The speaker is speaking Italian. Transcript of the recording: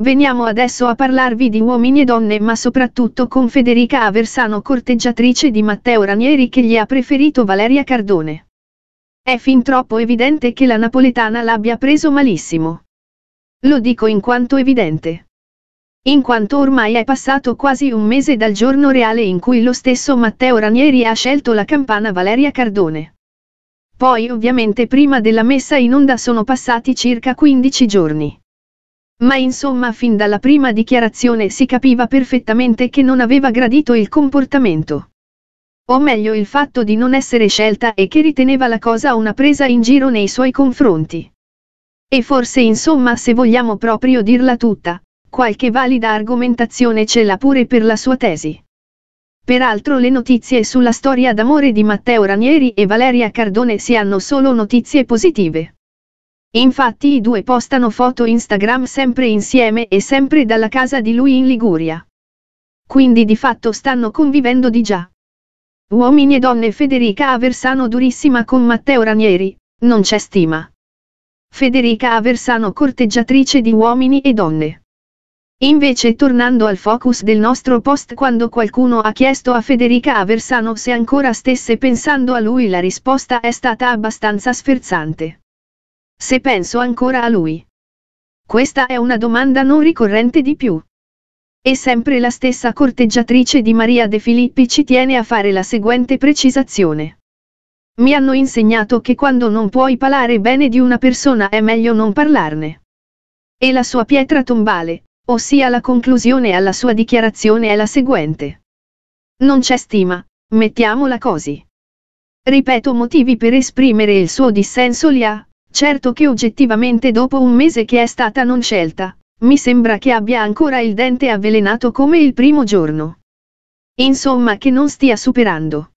Veniamo adesso a parlarvi di uomini e donne ma soprattutto con Federica Aversano corteggiatrice di Matteo Ranieri che gli ha preferito Valeria Cardone. È fin troppo evidente che la napoletana l'abbia preso malissimo. Lo dico in quanto evidente. In quanto ormai è passato quasi un mese dal giorno reale in cui lo stesso Matteo Ranieri ha scelto la campana Valeria Cardone. Poi ovviamente prima della messa in onda sono passati circa 15 giorni. Ma insomma fin dalla prima dichiarazione si capiva perfettamente che non aveva gradito il comportamento. O meglio il fatto di non essere scelta e che riteneva la cosa una presa in giro nei suoi confronti. E forse insomma se vogliamo proprio dirla tutta, qualche valida argomentazione ce l'ha pure per la sua tesi. Peraltro le notizie sulla storia d'amore di Matteo Ranieri e Valeria Cardone si hanno solo notizie positive. Infatti i due postano foto Instagram sempre insieme e sempre dalla casa di lui in Liguria. Quindi di fatto stanno convivendo di già. Uomini e donne Federica Aversano durissima con Matteo Ranieri, non c'è stima. Federica Aversano corteggiatrice di uomini e donne. Invece tornando al focus del nostro post quando qualcuno ha chiesto a Federica Aversano se ancora stesse pensando a lui la risposta è stata abbastanza sferzante. Se penso ancora a lui. Questa è una domanda non ricorrente di più. E sempre la stessa corteggiatrice di Maria De Filippi ci tiene a fare la seguente precisazione. Mi hanno insegnato che quando non puoi parlare bene di una persona è meglio non parlarne. E la sua pietra tombale, ossia la conclusione alla sua dichiarazione è la seguente. Non c'è stima, mettiamola così. Ripeto motivi per esprimere il suo dissenso li ha, Certo che oggettivamente dopo un mese che è stata non scelta, mi sembra che abbia ancora il dente avvelenato come il primo giorno. Insomma che non stia superando.